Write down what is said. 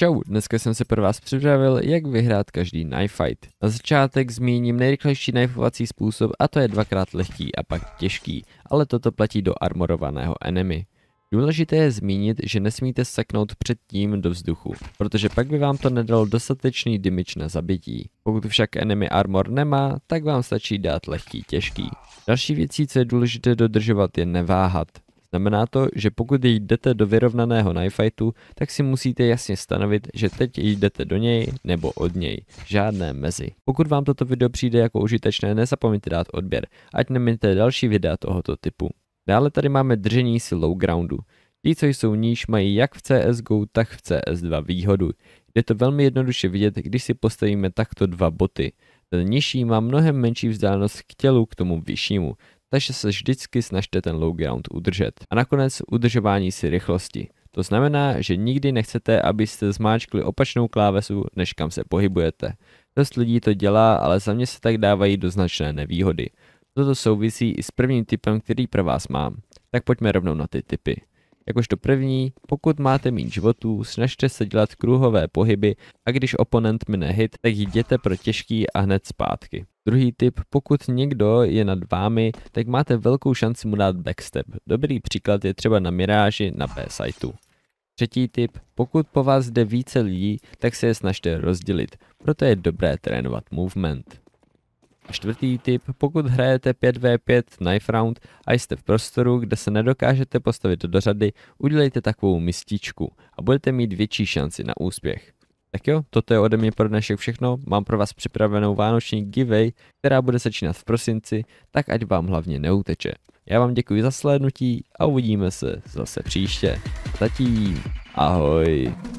Čau, dneska jsem se pro vás připravil, jak vyhrát každý knife fight. Na začátek zmíním nejrychlejší knifeovací způsob a to je dvakrát lehký a pak těžký, ale toto platí do armorovaného enemy. Důležité je zmínit, že nesmíte před předtím do vzduchu, protože pak by vám to nedalo dostatečný damage na zabití. Pokud však enemy armor nemá, tak vám stačí dát lehký těžký. Další věcí, co je důležité dodržovat, je neváhat. Znamená to, že pokud jdete do vyrovnaného knife fightu, tak si musíte jasně stanovit, že teď jdete do něj nebo od něj. Žádné mezi. Pokud vám toto video přijde jako užitečné, nezapomeňte dát odběr, ať nemějte další videa tohoto typu. Dále tady máme držení si low groundu. Ti, co jsou níž, mají jak v CSGO, tak v CS2 výhodu. Je to velmi jednoduše vidět, když si postavíme takto dva boty. Ten nižší má mnohem menší vzdálenost k tělu k tomu vyššímu, takže se vždycky snažte ten low ground udržet. A nakonec udržování si rychlosti. To znamená, že nikdy nechcete, abyste zmáčkli opačnou klávesu, než kam se pohybujete. Dost lidí to dělá, ale za mě se tak dávají do značné nevýhody. Toto souvisí i s prvním typem, který pro vás mám. Tak pojďme rovnou na ty typy. Jakožto první, pokud máte mít životů, snažte se dělat kruhové pohyby a když oponent mine hit, tak jděte pro těžký a hned zpátky. Druhý tip, pokud někdo je nad vámi, tak máte velkou šanci mu dát backstep. Dobrý příklad je třeba na Miráži na b sajtu Třetí tip, pokud po vás jde více lidí, tak se je snažte rozdělit, proto je dobré trénovat movement. Čtvrtý tip, pokud hrajete 5v5 knife round a jste v prostoru, kde se nedokážete postavit do řady, udělejte takovou mističku a budete mít větší šanci na úspěch. Tak jo, toto je ode mě pro dnešek všechno, mám pro vás připravenou vánoční giveaway, která bude začínat v prosinci, tak ať vám hlavně neuteče. Já vám děkuji za slednutí a uvidíme se zase příště. Zatím, ahoj.